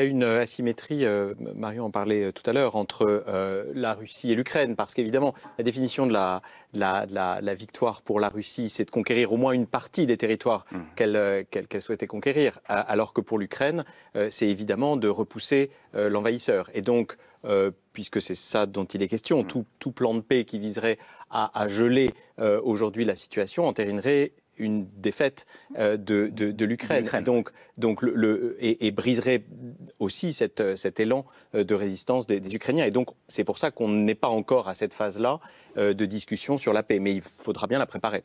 Il y a une euh, asymétrie, euh, Mario Marion en parlait euh, tout à l'heure, entre la Russie et l'Ukraine, parce qu'évidemment, la définition de la, la, victoire pour la Russie, c'est de conquérir au moins une partie des territoires mmh. qu'elle souhaitait conquérir, alors que pour l'Ukraine, c'est évidemment de repousser l'envahisseur. Et donc, puisque c'est ça dont il est question, mmh. tout, plan de paix qui viserait à, geler aujourd'hui la situation entérinerait une défaite de, l'Ukraine. Donc, donc le, et, briserait aussi euh, cet élan euh, de résistance des, des Ukrainiens. Et donc, c'est pour ça qu'on n'est pas encore à cette phase-là euh, de discussion sur la paix. Mais il faudra bien la préparer.